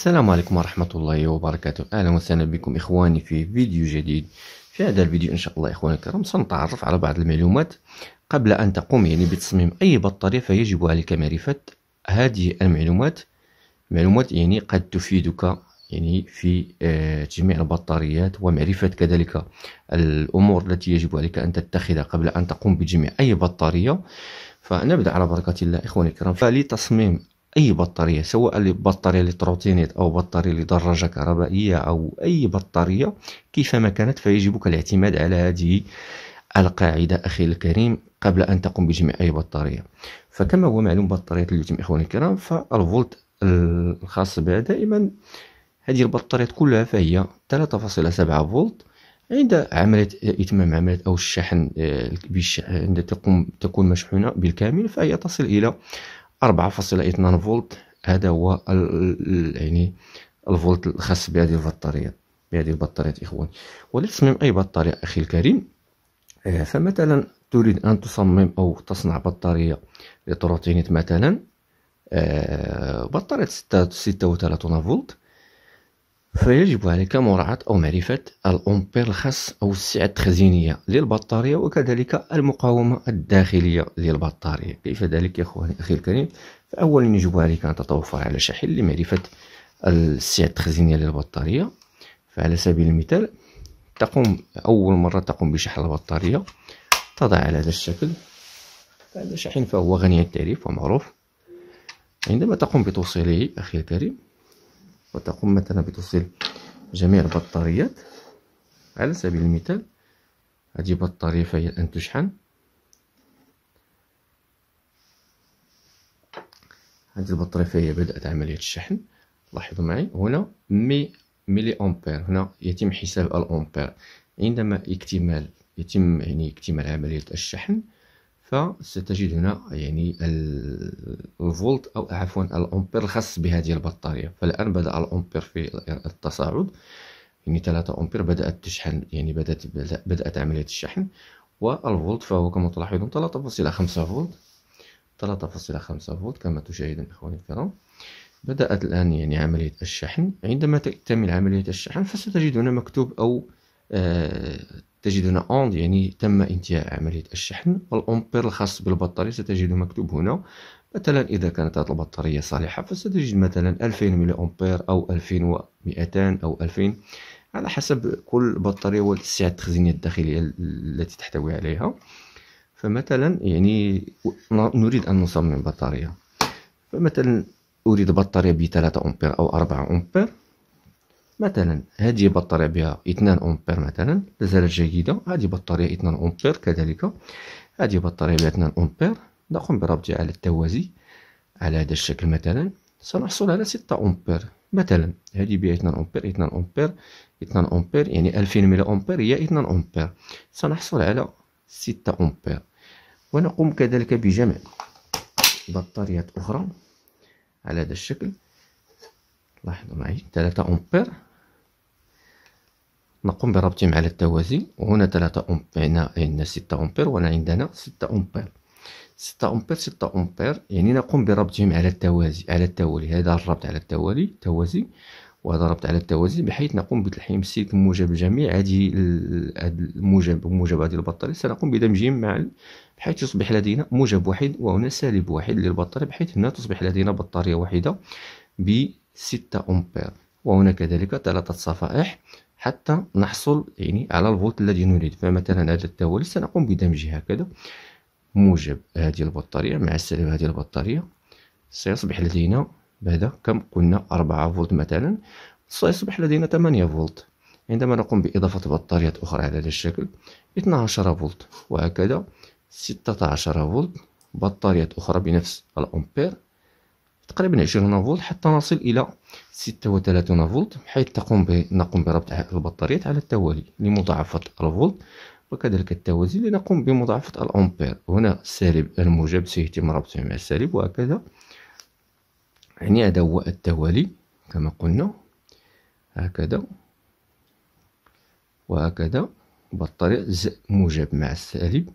السلام عليكم ورحمة الله وبركاته أهلا وسهلا بكم إخواني في فيديو جديد في هذا الفيديو إن شاء الله إخواني الكرام سنتعرف على بعض المعلومات قبل أن تقوم يعني بتصميم أي بطارية فيجب عليك معرفة هذه المعلومات معلومات يعني قد تفيدك يعني في آه، جميع البطاريات ومعرفة كذلك الأمور التي يجب عليك أن تتخذها قبل أن تقوم بجميع أي بطارية فنبدأ على بركة الله إخواني الكرام فلتصميم أي بطارية سواء بطارية لتروتينيت أو بطارية لدراجة كهربائية أو أي بطارية كيفما كانت فيجبك الاعتماد على هذه القاعدة أخي الكريم قبل أن تقوم بجمع أي بطارية فكما هو معلوم بطارية اليوتيوب إخواني الكرام فالفولت الخاص بها دائما هذه البطاريات كلها فهي 3.7 فولت عند عملية إتمام عملية أو الشحن آه، عند تقوم تكون مشحونة بالكامل فهي تصل إلى 4.2 فولت هذا هو ال يعني الفولت الخاص بهذه البطاريات بهذه البطاريات اخوان ولتصميم اي بطاريه اخي الكريم آه، فمثلا تريد ان تصمم او تصنع بطاريه لتروتينيت مثلا آه، بطاريه 36 فولت فيجب عليك مراعاة أو معرفة الأمبير الخاص أو السعة التخزينية للبطارية وكذلك المقاومة الداخلية للبطارية كيف ذلك يا أخواني أخي الكريم فأولا يجب عليك أن تتوفر على شاحن لمعرفة السعة التخزينية للبطارية فعلى سبيل المثال تقوم أول مرة تقوم بشحن البطارية تضع على هذا الشكل هذا الشاحن فهو غني عن التعريف ومعروف عندما تقوم بتوصيله أخي الكريم وتقوم مثلا بتوصيل جميع البطاريات على سبيل المثال هذه بطارية فهي الآن تشحن هذه البطارية فهي بدأت عملية الشحن لاحظوا معي هنا مي ملي أمبير هنا يتم حساب الأمبير عندما اكتمال يتم يعني اكتمال عملية الشحن فستجد هنا يعني الفولت او عفوا الامبير الخاص بهذه البطاريه فالان بدا الامبير في التصاعد يعني 3 امبير بدات تشحن يعني بدات بدات عمليه الشحن والفولت فهو كما تلاحظون 3.5 فولت 3.5 فولت كما تشاهدون اخواني الكرام بدأت الآن يعني عملية الشحن عندما تكتمل عملية الشحن فستجد هنا مكتوب أو آه، تجدون اوند يعني تم انتهاء عملية الشحن والأمبير الخاص بالبطارية ستجد مكتوب هنا مثلا إذا كانت هذه البطارية صالحة فستجد مثلا 2000 ملي أمبير أو 2200 أو 2000 على حسب كل بطارية والسعة التخزينية الداخلية التي تحتوي عليها فمثلا يعني نريد أن نصمم بطارية فمثلا أريد بطارية بثلاثة أمبير أو أربعة أمبير مثلا هذه بطارية بها 2 أمبير مثلا لازالت جيدة هذه بطارية 2 أمبير كذلك هذه بطارية بها 2 أمبير نقوم بربطها على التوازي على هذا الشكل مثلا سنحصل على 6 أمبير مثلا هذه بها 2 أمبير 2 أمبير 2 أمبير يعني 2000 ملي أمبير هي 2 أمبير سنحصل على 6 أمبير ونقوم كذلك بجمع بطاريات أخرى على هذا الشكل لاحظوا معي 3 أمبير نقوم بربطهم على التوازي وهنا 3 أمبير هنا عندنا 6 أمبير وهنا عندنا 6 أمبير 6 أمبير 6 أمبير يعني نقوم بربطهم على التوازي على التوالي هذا الربط على التوالي توازي وهذا ربط على التوازي بحيث نقوم بتلحيم السلك الموجب الجميع هذه الموجب موجب هذه البطارية سنقوم بدمجهم معا بحيث يصبح لدينا موجب واحد وهنا سالب واحد للبطارية بحيث هنا تصبح لدينا بطارية واحدة بستة أمبير وهنا كذلك ثلاثة صفائح حتى نحصل يعني على الفولت الذي نريد فمثلا هذا التوالي سنقوم بدمجه هكذا موجب هذه البطارية مع سالب هذه البطارية سيصبح لدينا بعد كم قلنا 4 فولت مثلا سيصبح لدينا 8 فولت عندما نقوم بإضافة بطاريات أخرى على هذا الشكل 12 فولت وهكذا 16 فولت بطاريات أخرى بنفس الأمبير تقريبا 20 فولت حتى نصل الى 36 فولت حيث تقوم به نقوم بربط البطاريات على التوالي لمضاعفة الفولت وكذلك التوازي لنقوم بمضاعفة الأمبير هنا السالب الموجب سيتم ربطه مع السالب وهكذا يعني هذا هو التوالي كما قلنا هكذا وهكذا بطارية موجب مع السالب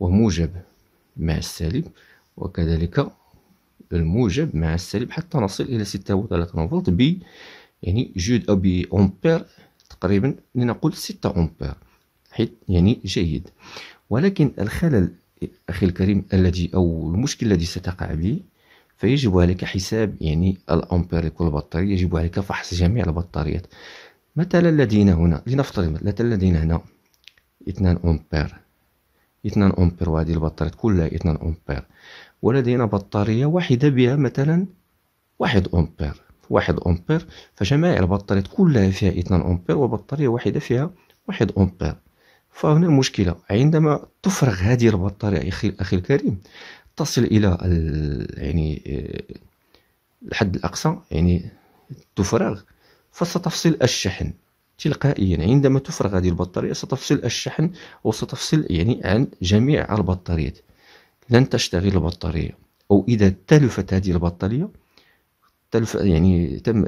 وموجب مع السالب وكذلك الموجب مع السالب حتى نصل إلى 36 فولت ب يعني جود أو بأمبير تقريبا لنقول 6 أمبير حيث يعني جيد ولكن الخلل أخي الكريم الذي أو المشكل الذي ستقع به فيجب عليك حساب يعني الأمبير لكل بطارية يجب عليك فحص جميع البطاريات مثلا لدينا هنا لنفترض مثلا لدينا هنا 2 أمبير 2 أمبير وهذه البطاريات كلها 2 أمبير ولدينا بطارية واحدة بها مثلا واحد أمبير واحد أمبير فجميع البطاريات كلها فيها اثنان أمبير وبطارية واحدة فيها واحد أمبير فهنا المشكلة عندما تفرغ هذه البطارية أخي, أخي الكريم تصل إلى يعني الحد الأقصى يعني تفرغ فستفصل الشحن تلقائيا عندما تفرغ هذه البطارية ستفصل الشحن وستفصل يعني عن جميع البطاريات لن تشتغل البطارية أو إذا تلفت هذه البطارية تلف يعني تم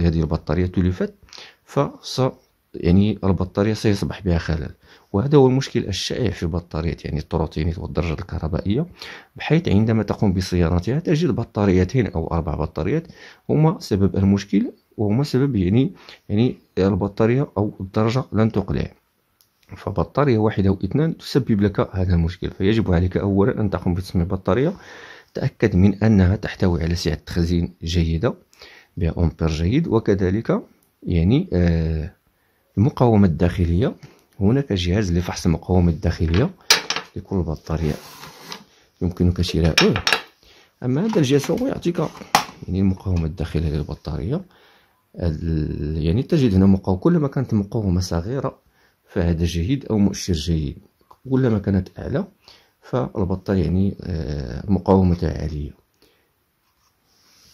هذه البطارية تلفت فس يعني البطارية سيصبح بها خلل وهذا هو المشكل الشائع في بطاريات يعني التروتينيت والدرجة الكهربائية بحيث عندما تقوم بصيانتها تجد بطاريتين أو أربع بطاريات هما سبب المشكل وهما سبب يعني يعني البطارية أو الدرجة لن تقلع فبطارية واحدة أو اثنان تسبب لك هذا المشكل فيجب عليك أولا أن تقوم بتصميم بطارية تأكد من أنها تحتوي على سعة تخزين جيدة بأمبير جيد وكذلك يعني آه، المقاومة الداخلية هناك جهاز لفحص المقاومة الداخلية لكل بطارية يمكنك شراؤه أما هذا الجهاز فهو يعطيك يعني المقاومة الداخلية للبطارية يعني تجد هنا مقاومة كلما كانت المقاومة صغيرة فهذا جيد أو مؤشر جيد كلما كانت أعلى فالبطة يعني المقاومة آه، عالية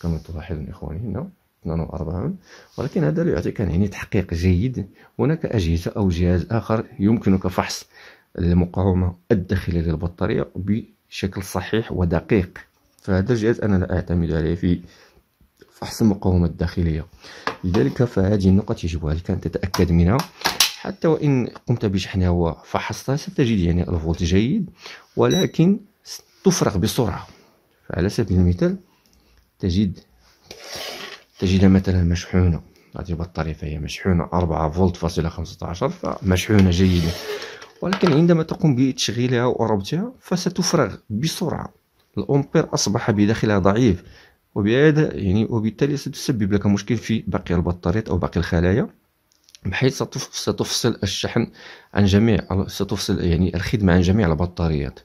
كما تلاحظون إخواني هنا 42 ولكن هذا لا يعطيك يعني تحقيق جيد هناك أجهزة أو جهاز آخر يمكنك فحص المقاومة الداخلية للبطارية بشكل صحيح ودقيق فهذا الجهاز أنا لا أعتمد عليه في فحص المقاومة الداخلية لذلك فهذه النقط يجب عليك أن تتأكد منها حتى وإن قمت بشحنها وفحصتها ستجد يعني الفولت جيد ولكن تفرغ بسرعة فعلى سبيل المثال تجد تجد مثلا مشحونة هذه البطارية فهي مشحونة 4 فولت فاصلة 15 فمشحونة جيدة ولكن عندما تقوم بتشغيلها وربطها فستفرغ بسرعة الأمبير أصبح بداخلها ضعيف وبهذا يعني وبالتالي ستسبب لك مشكل في باقي البطاريات أو باقي الخلايا بحيث ستفصل الشحن عن جميع ستفصل يعني الخدمة عن جميع البطاريات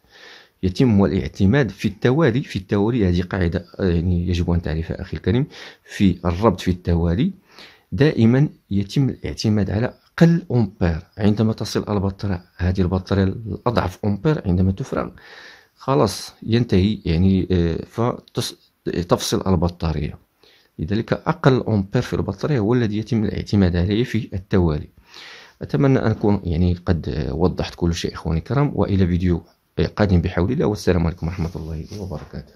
يتم الاعتماد في التوالي في التوالي هذه قاعدة آه، يعني يجب أن تعرفها أخي الكريم في الربط في التوالي دائما يتم الاعتماد على أقل أمبير عندما تصل البطارية هذه البطارية الأضعف أمبير عندما تفرغ خلاص ينتهي يعني آه، فتفصل البطارية لذلك أقل أمبير في البطارية هو الذي يتم الاعتماد عليه في التوالي أتمنى أن أكون يعني قد وضحت كل شيء إخواني الكرام وإلى فيديو قادم بحول الله والسلام عليكم ورحمة الله وبركاته